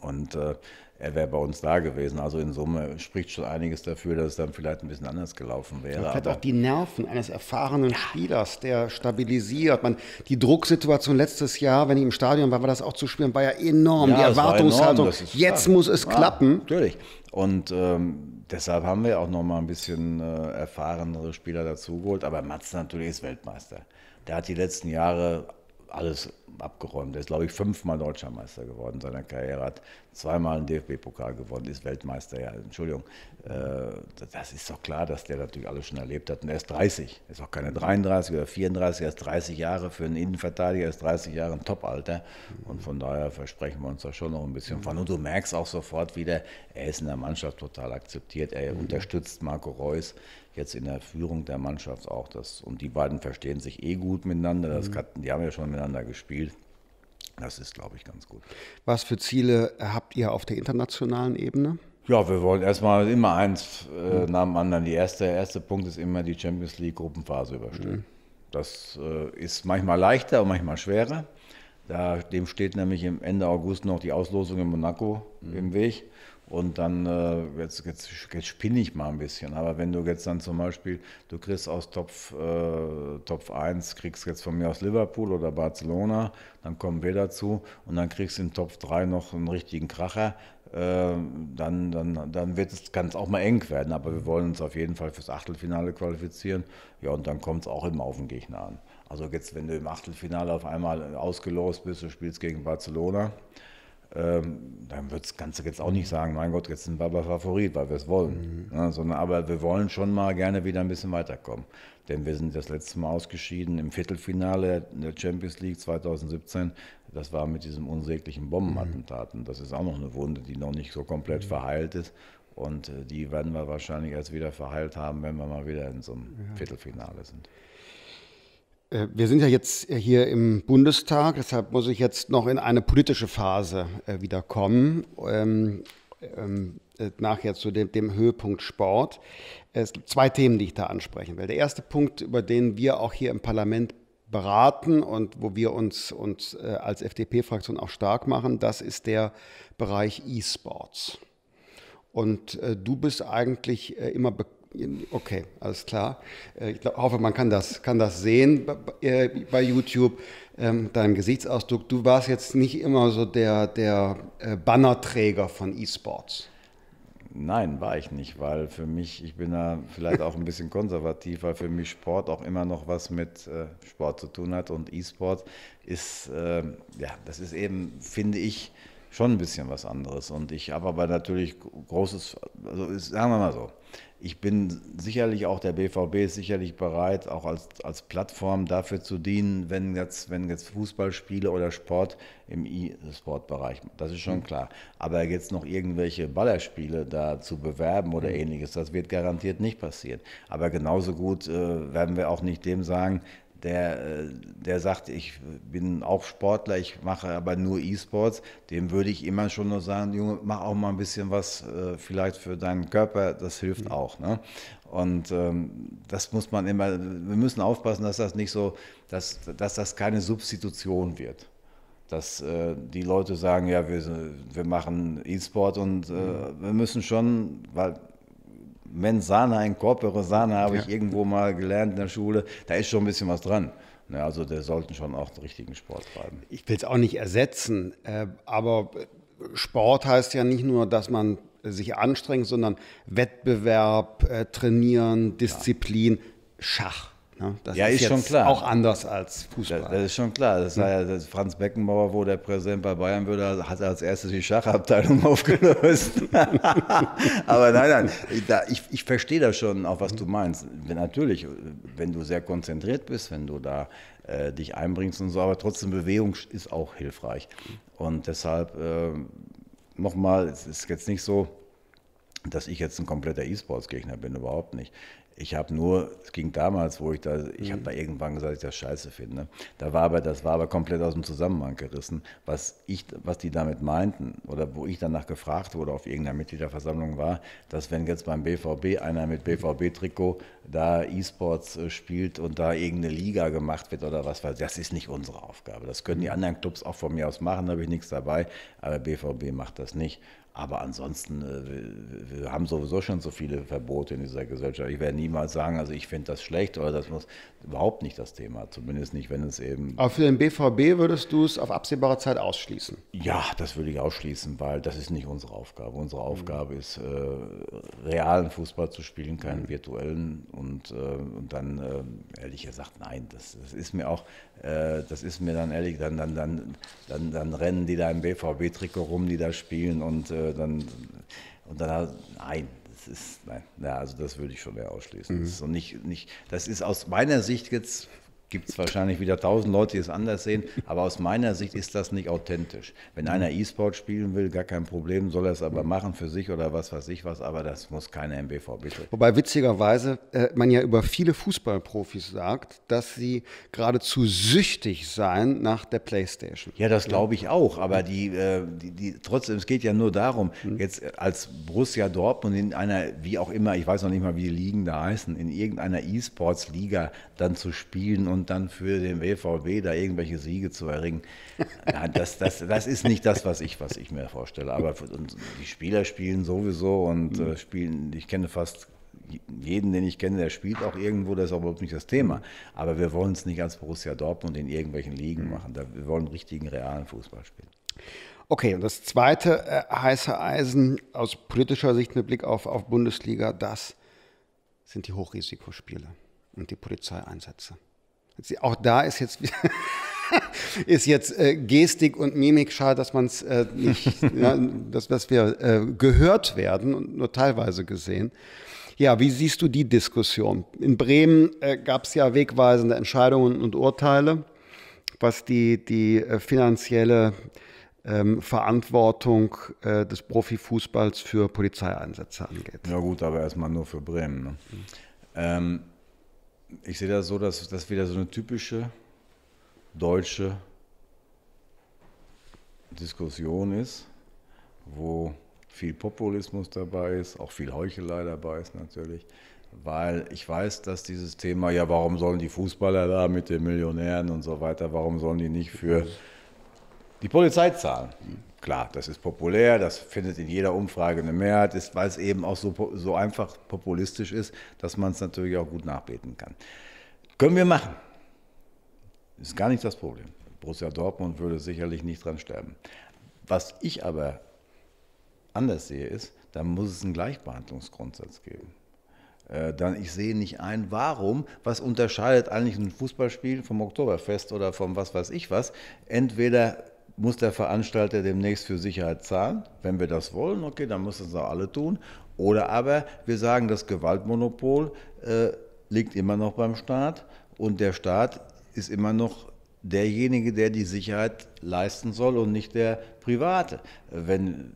Und äh, er wäre bei uns da gewesen. Also in Summe spricht schon einiges dafür, dass es dann vielleicht ein bisschen anders gelaufen wäre. Ja, vielleicht auch die Nerven eines erfahrenen ja. Spielers, der stabilisiert. Man, die Drucksituation letztes Jahr, wenn ich im Stadion war, war das auch zu spüren, war ja enorm. Ja, die Erwartungshaltung, enorm, jetzt stark. muss es klappen. Natürlich. Und ähm, deshalb haben wir auch nochmal ein bisschen äh, erfahrenere Spieler dazugeholt. Aber Mats natürlich ist Weltmeister. Der hat die letzten Jahre alles abgeräumt. Er ist, glaube ich, fünfmal Deutscher Meister geworden in seiner Karriere, hat zweimal einen DFB-Pokal gewonnen, ist Weltmeister, ja, Entschuldigung. Äh, das ist doch klar, dass der natürlich alles schon erlebt hat. Und er ist 30, er ist auch keine 33 oder 34, er ist 30 Jahre für einen Innenverteidiger, er ist 30 Jahre im Topalter. Und von daher versprechen wir uns da schon noch ein bisschen von. Und du merkst auch sofort wieder, er ist in der Mannschaft total akzeptiert, er mhm. unterstützt Marco Reus jetzt in der Führung der Mannschaft auch. Das, und die beiden verstehen sich eh gut miteinander, das, mhm. die haben ja schon miteinander gespielt. Das ist, glaube ich, ganz gut. Was für Ziele äh, habt ihr auf der internationalen Ebene? Ja, wir wollen erstmal immer eins äh, nach dem anderen. Die erste, der erste Punkt ist immer die Champions League Gruppenphase überstehen. Mhm. Das äh, ist manchmal leichter und manchmal schwerer. Da, dem steht nämlich im Ende August noch die Auslosung in Monaco mhm. im Weg. Und dann, äh, jetzt, jetzt, jetzt spinne ich mal ein bisschen, aber wenn du jetzt dann zum Beispiel, du kriegst aus Topf, äh, Topf 1, kriegst jetzt von mir aus Liverpool oder Barcelona, dann kommen wir dazu und dann kriegst du in Topf 3 noch einen richtigen Kracher, äh, dann, dann, dann wird es, kann es auch mal eng werden, aber wir wollen uns auf jeden Fall fürs Achtelfinale qualifizieren. Ja, und dann kommt es auch immer auf den Gegner an. Also jetzt, wenn du im Achtelfinale auf einmal ausgelost bist, du spielst gegen Barcelona, ähm, dann wird's, kannst du jetzt auch nicht sagen, mein Gott, jetzt sind wir aber Favorit, weil wir es wollen. Mhm. Ja, sondern, aber wir wollen schon mal gerne wieder ein bisschen weiterkommen. Denn wir sind das letzte Mal ausgeschieden im Viertelfinale der Champions League 2017. Das war mit diesem unsäglichen Bombenattentaten. Mhm. das ist auch noch eine Wunde, die noch nicht so komplett mhm. verheilt ist. Und äh, die werden wir wahrscheinlich erst wieder verheilt haben, wenn wir mal wieder in so einem ja. Viertelfinale sind. Äh, wir sind ja jetzt äh, hier im Bundestag, deshalb muss ich jetzt noch in eine politische Phase äh, wieder kommen. Ähm, ähm, nachher zu dem, dem, Höhepunkt Sport. Es gibt zwei Themen, die ich da ansprechen will. Der erste Punkt, über den wir auch hier im Parlament beraten und wo wir uns, uns als FDP-Fraktion auch stark machen, das ist der Bereich E-Sports. Und äh, du bist eigentlich äh, immer bekannt Okay, alles klar. Äh, ich glaub, hoffe, man kann das, kann das sehen bei, äh, bei YouTube, ähm, deinem Gesichtsausdruck. Du warst jetzt nicht immer so der, der äh, Bannerträger von E-Sports. Nein, war ich nicht, weil für mich, ich bin da vielleicht auch ein bisschen konservativ, weil für mich Sport auch immer noch was mit äh, Sport zu tun hat und E-Sport ist, äh, ja, das ist eben, finde ich, schon ein bisschen was anderes. Und ich habe aber natürlich großes, also sagen wir mal so, ich bin sicherlich auch der BVB ist sicherlich bereit, auch als, als Plattform dafür zu dienen, wenn jetzt, wenn jetzt Fußballspiele oder Sport im E-Sportbereich, das ist schon mhm. klar. Aber jetzt noch irgendwelche Ballerspiele da zu bewerben oder mhm. ähnliches, das wird garantiert nicht passieren. Aber genauso gut äh, werden wir auch nicht dem sagen, der, äh, der sagt, ich bin auch Sportler, ich mache aber nur E-Sports, dem würde ich immer schon nur sagen, Junge, mach auch mal ein bisschen was äh, vielleicht für deinen Körper, das hilft mhm. auch. Ne? Und ähm, das muss man immer, wir müssen aufpassen, dass das nicht so, dass, dass das keine Substitution wird. Dass äh, die Leute sagen, ja, wir, wir machen E-Sport und äh, mhm. wir müssen schon, weil mens in corpore sana, habe ja. ich irgendwo mal gelernt in der Schule. Da ist schon ein bisschen was dran. Ja, ne, also der sollten schon auch den richtigen Sport treiben. Ich will es auch nicht ersetzen, äh, aber Sport heißt ja nicht nur, dass man sich anstrengt, sondern Wettbewerb, äh, Trainieren, Disziplin, ja. Schach. Ne? Das ja, ist, ist schon klar. Auch anders als Fußball. Das, das ist schon klar. Das war ja das Franz Beckenbauer, wo der Präsident bei Bayern würde, hat als erstes die Schachabteilung aufgelöst. Aber nein, nein, da, ich, ich verstehe das schon, auch was du meinst. Wenn, natürlich, wenn du sehr konzentriert bist, wenn du da äh, dich einbringst und so, aber trotzdem Bewegung ist auch hilfreich. Und deshalb äh, nochmal, es ist jetzt nicht so, dass ich jetzt ein kompletter E-Sports-Gegner bin, überhaupt nicht. Ich habe nur, es ging damals, wo ich da, ich mhm. habe da irgendwann gesagt, dass ich das scheiße finde. Ne? Da war aber, das war aber komplett aus dem Zusammenhang gerissen, was ich, was die damit meinten oder wo ich danach gefragt wurde auf irgendeiner Mitgliederversammlung war, dass wenn jetzt beim BVB einer mit BVB-Trikot da E-Sports äh, spielt und da irgendeine Liga gemacht wird oder was, weiß das ist nicht unsere Aufgabe. Das können die mhm. anderen Clubs auch von mir aus machen, da habe ich nichts dabei, aber BVB macht das nicht. Aber ansonsten, äh, wir, wir haben sowieso schon so viele Verbote in dieser Gesellschaft. Ich werde niemals sagen, also ich finde das schlecht oder das muss überhaupt nicht das Thema. Zumindest nicht, wenn es eben. Aber für den BVB würdest du es auf absehbare Zeit ausschließen? Ja, das würde ich ausschließen, weil das ist nicht unsere Aufgabe. Unsere mhm. Aufgabe mhm. ist, äh, realen Fußball zu spielen, keinen mhm. virtuellen. Und, äh, und dann, äh, ehrlich gesagt, nein, das, das ist mir auch, äh, das ist mir dann ehrlich, dann, dann, dann, dann, dann rennen die da im BVB-Trikot rum, die da spielen und äh, dann, und dann, nein, das ist, nein, na, also das würde ich schon eher ausschließen. Mhm. Das, ist so nicht, nicht, das ist aus meiner Sicht jetzt gibt es wahrscheinlich wieder tausend Leute, die es anders sehen. Aber aus meiner Sicht ist das nicht authentisch. Wenn einer E-Sport spielen will, gar kein Problem, soll er es aber machen für sich oder was weiß ich was. Aber das muss keine im Wobei witzigerweise äh, man ja über viele Fußballprofis sagt, dass sie geradezu süchtig seien nach der Playstation. Ja, das glaube ich auch. Aber die, äh, die, die, trotzdem, es geht ja nur darum, mhm. jetzt äh, als Borussia Dortmund in einer, wie auch immer, ich weiß noch nicht mal, wie die Ligen da heißen, in irgendeiner E-Sports-Liga dann zu spielen und und dann für den WVB da irgendwelche Siege zu erringen. Ja, das, das, das ist nicht das, was ich, was ich mir vorstelle. Aber die Spieler spielen sowieso und mhm. äh, spielen, ich kenne fast jeden, den ich kenne, der spielt auch irgendwo, das ist auch überhaupt nicht das Thema. Aber wir wollen es nicht als Borussia Dortmund in irgendwelchen Ligen mhm. machen. Da, wir wollen richtigen, realen Fußball spielen. Okay, und das zweite äh, heiße Eisen aus politischer Sicht mit Blick auf, auf Bundesliga, das sind die Hochrisikospiele und die Polizeieinsätze. Auch da ist jetzt, ist jetzt äh, Gestik und Mimik schade, dass man es äh, nicht, ja, dass, dass wir äh, gehört werden und nur teilweise gesehen. Ja, wie siehst du die Diskussion? In Bremen äh, gab es ja wegweisende Entscheidungen und Urteile, was die, die äh, finanzielle ähm, Verantwortung äh, des Profifußballs für Polizeieinsätze angeht. Ja gut, aber erstmal nur für Bremen. Ne? Mhm. Ähm, ich sehe das so, dass das wieder so eine typische deutsche Diskussion ist, wo viel Populismus dabei ist, auch viel Heuchelei dabei ist natürlich, weil ich weiß, dass dieses Thema, ja, warum sollen die Fußballer da mit den Millionären und so weiter, warum sollen die nicht für die Polizeizahlen, klar, das ist populär, das findet in jeder Umfrage eine Mehrheit, ist, weil es eben auch so, so einfach populistisch ist, dass man es natürlich auch gut nachbeten kann. Können wir machen. Ist gar nicht das Problem. Borussia Dortmund würde sicherlich nicht dran sterben. Was ich aber anders sehe, ist, da muss es einen Gleichbehandlungsgrundsatz geben. Äh, dann, ich sehe nicht ein, warum, was unterscheidet eigentlich ein Fußballspiel vom Oktoberfest oder vom was weiß ich was. Entweder muss der Veranstalter demnächst für Sicherheit zahlen. Wenn wir das wollen, okay, dann müssen es auch alle tun. Oder aber wir sagen, das Gewaltmonopol äh, liegt immer noch beim Staat und der Staat ist immer noch derjenige, der die Sicherheit leisten soll und nicht der Private. Wenn,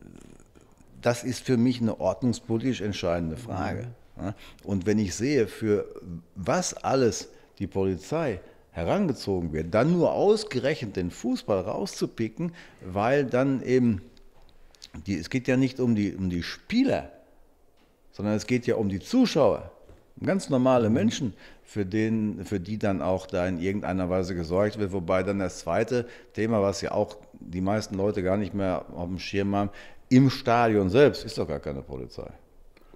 das ist für mich eine ordnungspolitisch entscheidende Frage. Mhm. Und wenn ich sehe, für was alles die Polizei herangezogen wird, dann nur ausgerechnet den Fußball rauszupicken, weil dann eben, die, es geht ja nicht um die, um die Spieler, sondern es geht ja um die Zuschauer, um ganz normale mhm. Menschen, für, den, für die dann auch da in irgendeiner Weise gesorgt wird. Wobei dann das zweite Thema, was ja auch die meisten Leute gar nicht mehr auf dem Schirm haben, im Stadion selbst ist doch gar keine Polizei.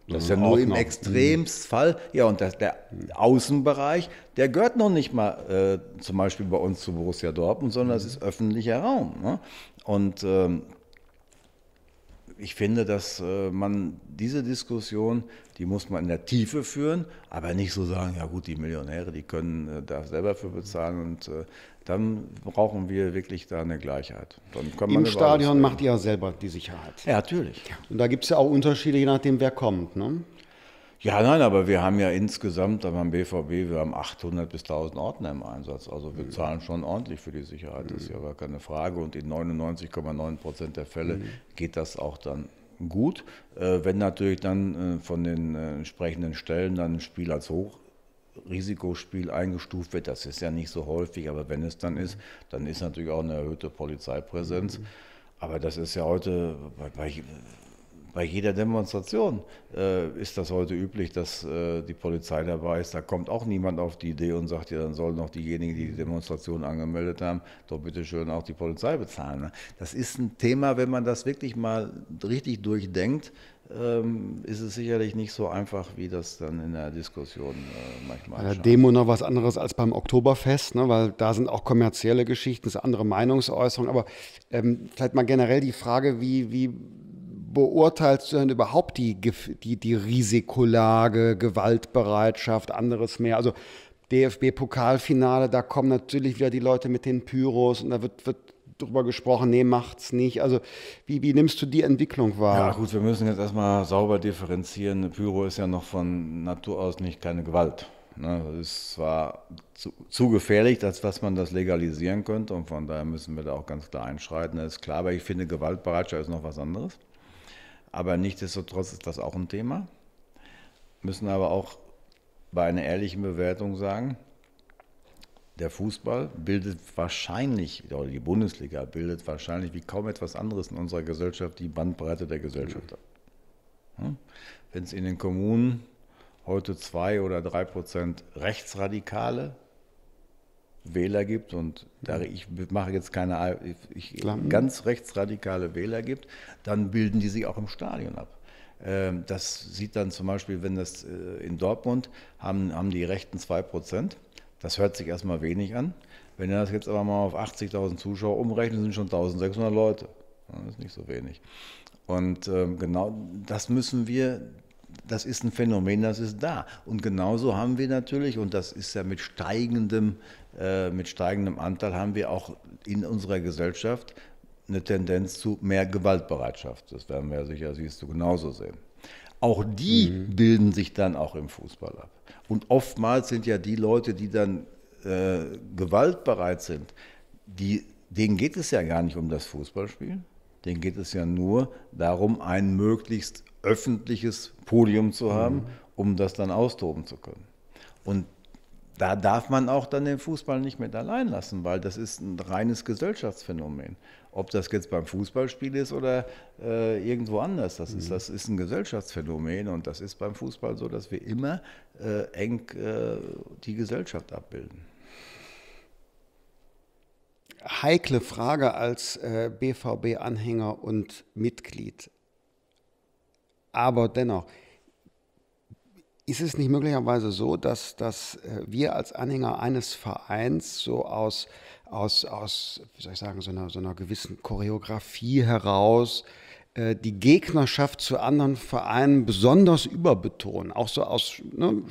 Das ist ja mhm. nur im Extremfall. Ja, und das, der Außenbereich, der gehört noch nicht mal äh, zum Beispiel bei uns zu Borussia Dortmund, sondern das mhm. ist öffentlicher Raum. Ne? Und ähm, ich finde, dass äh, man diese Diskussion, die muss man in der Tiefe führen, aber nicht so sagen, ja gut, die Millionäre, die können äh, da selber für bezahlen und äh, dann brauchen wir wirklich da eine Gleichheit. Im Stadion macht ihr ja selber die Sicherheit. Ja, natürlich. Und da gibt es ja auch Unterschiede, je nachdem, wer kommt. Ne? Ja, nein, aber wir haben ja insgesamt beim BVB, wir haben 800 bis 1000 Ordner im Einsatz. Also wir mhm. zahlen schon ordentlich für die Sicherheit, das ist ja mhm. gar keine Frage. Und in 99,9 Prozent der Fälle mhm. geht das auch dann gut. Äh, wenn natürlich dann äh, von den äh, entsprechenden Stellen dann ein Spiel als hoch Risikospiel eingestuft wird. Das ist ja nicht so häufig, aber wenn es dann ist, dann ist natürlich auch eine erhöhte Polizeipräsenz. Mhm. Aber das ist ja heute bei, bei bei jeder Demonstration äh, ist das heute üblich, dass äh, die Polizei dabei ist. Da kommt auch niemand auf die Idee und sagt, ja, dann sollen noch diejenigen, die die Demonstration angemeldet haben, doch bitte schön auch die Polizei bezahlen. Ne? Das ist ein Thema, wenn man das wirklich mal richtig durchdenkt, ähm, ist es sicherlich nicht so einfach, wie das dann in der Diskussion äh, manchmal ist. Bei der Demo noch was anderes als beim Oktoberfest, ne? weil da sind auch kommerzielle Geschichten, es andere Meinungsäußerungen. Aber ähm, vielleicht mal generell die Frage, wie, wie beurteilst du denn überhaupt die, die, die Risikolage, Gewaltbereitschaft, anderes mehr? Also DFB-Pokalfinale, da kommen natürlich wieder die Leute mit den Pyros und da wird, wird drüber gesprochen, nee, macht's nicht. Also wie, wie nimmst du die Entwicklung wahr? Ja gut, wir müssen jetzt erstmal sauber differenzieren. Eine Pyro ist ja noch von Natur aus nicht keine Gewalt. Ne? Das ist zwar zu, zu gefährlich, als dass man das legalisieren könnte und von daher müssen wir da auch ganz klar einschreiten, das ist klar, aber ich finde Gewaltbereitschaft ist noch was anderes. Aber nichtsdestotrotz ist das auch ein Thema. Müssen aber auch bei einer ehrlichen Bewertung sagen, der Fußball bildet wahrscheinlich, oder die Bundesliga bildet wahrscheinlich wie kaum etwas anderes in unserer Gesellschaft die Bandbreite der Gesellschaft ab. Hm? Wenn es in den Kommunen heute zwei oder drei Prozent Rechtsradikale Wähler gibt und da ich mache jetzt keine ich, mhm. ganz rechtsradikale Wähler gibt, dann bilden die sich auch im Stadion ab. Ähm, das sieht dann zum Beispiel, wenn das äh, in Dortmund haben, haben die Rechten 2%. Das hört sich erstmal wenig an. Wenn ihr das jetzt aber mal auf 80.000 Zuschauer umrechnet, sind schon 1.600 Leute. Das ist nicht so wenig. Und ähm, genau das müssen wir das ist ein Phänomen, das ist da. Und genauso haben wir natürlich, und das ist ja mit steigendem, äh, mit steigendem Anteil, haben wir auch in unserer Gesellschaft eine Tendenz zu mehr Gewaltbereitschaft. Das werden wir ja sicher, siehst du, genauso sehen. Auch die mhm. bilden sich dann auch im Fußball ab. Und oftmals sind ja die Leute, die dann äh, gewaltbereit sind, die, denen geht es ja gar nicht um das Fußballspiel. Denen geht es ja nur darum, einen möglichst öffentliches Podium zu haben, mhm. um das dann austoben zu können. Und da darf man auch dann den Fußball nicht mit allein lassen, weil das ist ein reines Gesellschaftsphänomen. Ob das jetzt beim Fußballspiel ist oder äh, irgendwo anders, das, mhm. ist, das ist ein Gesellschaftsphänomen und das ist beim Fußball so, dass wir immer äh, eng äh, die Gesellschaft abbilden. Heikle Frage als äh, BVB-Anhänger und Mitglied. Aber dennoch, ist es nicht möglicherweise so, dass, dass äh, wir als Anhänger eines Vereins so aus, aus, aus wie soll ich sagen, so einer, so einer gewissen Choreografie heraus äh, die Gegnerschaft zu anderen Vereinen besonders überbetonen? Auch so aus, ne,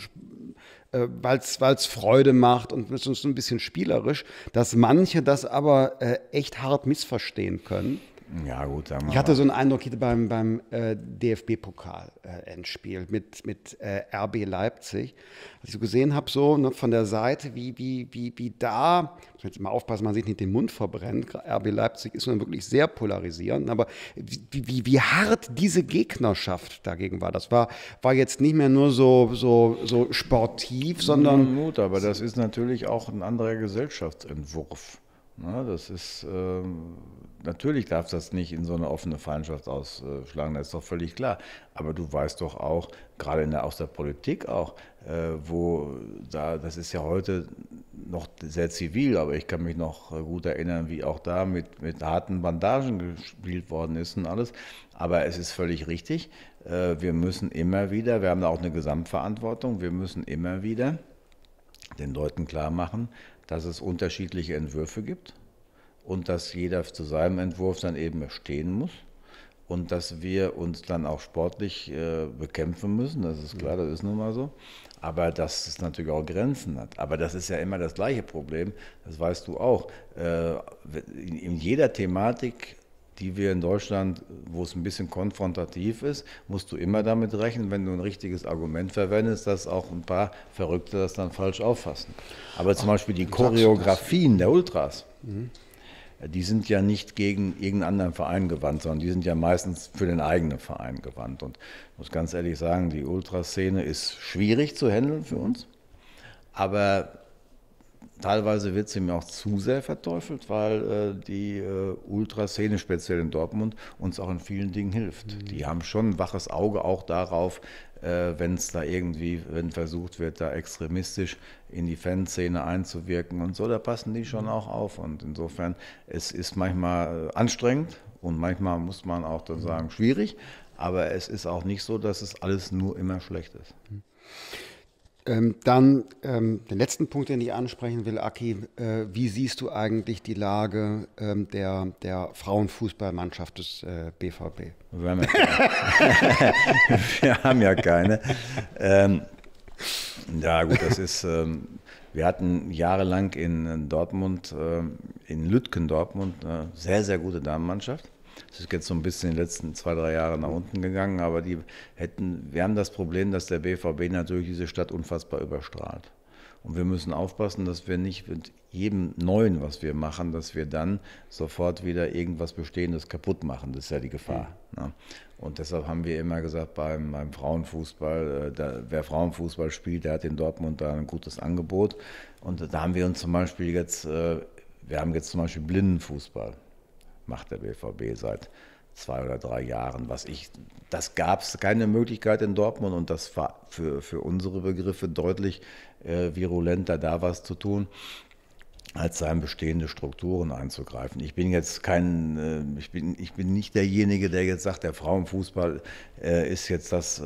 äh, weil es Freude macht und ist uns so ein bisschen spielerisch, dass manche das aber äh, echt hart missverstehen können. Ja, gut, sagen wir Ich hatte so einen Eindruck beim, beim äh, DFB-Pokal-Endspiel äh, mit, mit äh, RB Leipzig. Als ich so gesehen habe, so ne, von der Seite, wie, wie, wie, wie da, muss man jetzt mal aufpassen, man sich nicht den Mund verbrennt. RB Leipzig ist nun wirklich sehr polarisierend, aber wie, wie, wie hart diese Gegnerschaft dagegen war. Das war, war jetzt nicht mehr nur so, so, so sportiv, sondern. Gut, aber das ist natürlich auch ein anderer Gesellschaftsentwurf. Ne, das ist ähm, natürlich darf das nicht in so eine offene Feindschaft ausschlagen, das ist doch völlig klar. Aber du weißt doch auch, gerade in der, aus der Politik auch, äh, wo da, das ist ja heute noch sehr zivil, aber ich kann mich noch gut erinnern, wie auch da mit, mit harten Bandagen gespielt worden ist und alles. Aber es ist völlig richtig. Äh, wir müssen immer wieder, wir haben da auch eine Gesamtverantwortung, wir müssen immer wieder den Leuten klar machen, dass es unterschiedliche Entwürfe gibt und dass jeder zu seinem Entwurf dann eben stehen muss und dass wir uns dann auch sportlich äh, bekämpfen müssen, das ist klar, das ist nun mal so. Aber dass es natürlich auch Grenzen hat. Aber das ist ja immer das gleiche Problem, das weißt du auch. Äh, in, in jeder Thematik die wir in Deutschland, wo es ein bisschen konfrontativ ist, musst du immer damit rechnen, wenn du ein richtiges Argument verwendest, dass auch ein paar Verrückte das dann falsch auffassen. Aber zum Ach, Beispiel die Choreografien der Ultras, mhm. die sind ja nicht gegen irgendeinen anderen Verein gewandt, sondern die sind ja meistens für den eigenen Verein gewandt. Und ich muss ganz ehrlich sagen, die Ultraszene ist schwierig zu handeln für uns. Aber teilweise wird sie mir auch zu sehr verteufelt, weil äh, die äh, Ultraszene, speziell in Dortmund, uns auch in vielen Dingen hilft. Mhm. Die haben schon ein waches Auge auch darauf, äh, wenn es da irgendwie, wenn versucht wird, da extremistisch in die Fanszene einzuwirken und so, da passen die schon mhm. auch auf. Und insofern, es ist manchmal äh, anstrengend und manchmal muss man auch dann mhm. sagen, schwierig, aber es ist auch nicht so, dass es alles nur immer schlecht ist. Mhm. Ähm, dann ähm, den letzten Punkt, den ich ansprechen will, Aki. Äh, wie siehst du eigentlich die Lage ähm, der, der Frauenfußballmannschaft des äh, BVB? Wir haben ja keine. haben ja keine. Ähm, ja, gut, das ist. Ähm, wir hatten jahrelang in Dortmund, ähm, in Lütgendortmund, eine äh, sehr, sehr gute Damenmannschaft. Das ist jetzt so ein bisschen in den letzten zwei, drei Jahren nach unten gegangen, aber die hätten, wir haben das Problem, dass der BVB natürlich diese Stadt unfassbar überstrahlt. Und wir müssen aufpassen, dass wir nicht mit jedem Neuen, was wir machen, dass wir dann sofort wieder irgendwas Bestehendes kaputt machen. Das ist ja die Gefahr. Mhm. Ne? Und deshalb haben wir immer gesagt, beim, beim Frauenfußball, äh, da, wer Frauenfußball spielt, der hat in Dortmund da ein gutes Angebot. Und da haben wir uns zum Beispiel jetzt, äh, wir haben jetzt zum Beispiel Blindenfußball macht der BVB seit zwei oder drei Jahren. Was ich, das gab es keine Möglichkeit in Dortmund und das war für, für unsere Begriffe deutlich äh, virulenter, da was zu tun als sein bestehende Strukturen einzugreifen. Ich bin jetzt kein, äh, ich bin, ich bin nicht derjenige, der jetzt sagt, der Frauenfußball äh, ist jetzt das, äh,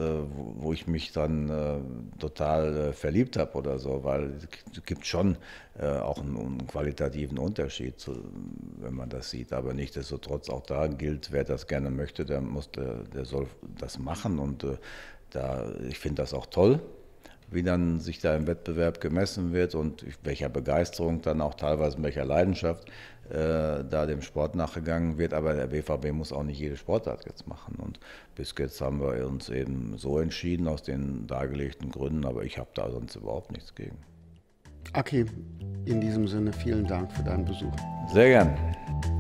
wo ich mich dann total verliebt habe oder so, weil es gibt schon auch einen, qualitativen Unterschied, wenn man das sieht. Aber nichtsdestotrotz auch da gilt, wer das gerne möchte, der muss, der, soll das machen und da, ich finde das auch toll, wie dann sich da im Wettbewerb gemessen wird und welcher Begeisterung dann auch teilweise in welcher Leidenschaft äh, da dem Sport nachgegangen wird. Aber der BVB muss auch nicht jede Sportart jetzt machen. Und bis jetzt haben wir uns eben so entschieden aus den dargelegten Gründen, aber ich habe da sonst überhaupt nichts gegen. Aki, okay, in diesem Sinne vielen Dank für deinen Besuch. Sehr gern.